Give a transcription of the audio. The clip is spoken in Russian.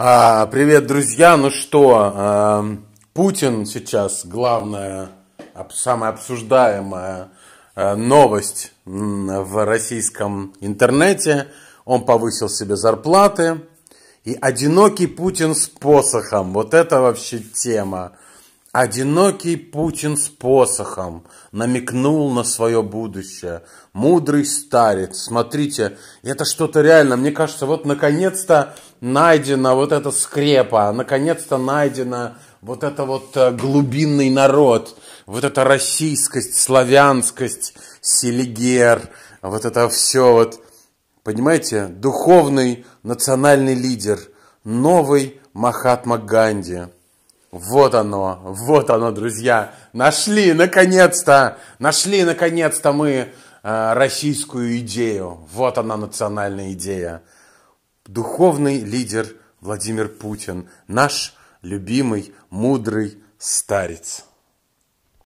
А, привет, друзья! Ну что, а, Путин сейчас главная, самая обсуждаемая а, новость в российском интернете. Он повысил себе зарплаты. И одинокий Путин с посохом. Вот это вообще тема. Одинокий Путин с посохом намекнул на свое будущее. Мудрый старец, смотрите, это что-то реально. Мне кажется, вот наконец-то найдена вот эта скрепа, наконец-то найдена вот это вот э, глубинный народ, вот эта российскость, славянскость, селигер, вот это все вот, понимаете, духовный национальный лидер, новый Махатма Ганди – вот оно, вот оно, друзья. Нашли, наконец-то, нашли, наконец-то мы э, российскую идею. Вот она, национальная идея. Духовный лидер Владимир Путин, наш любимый, мудрый старец.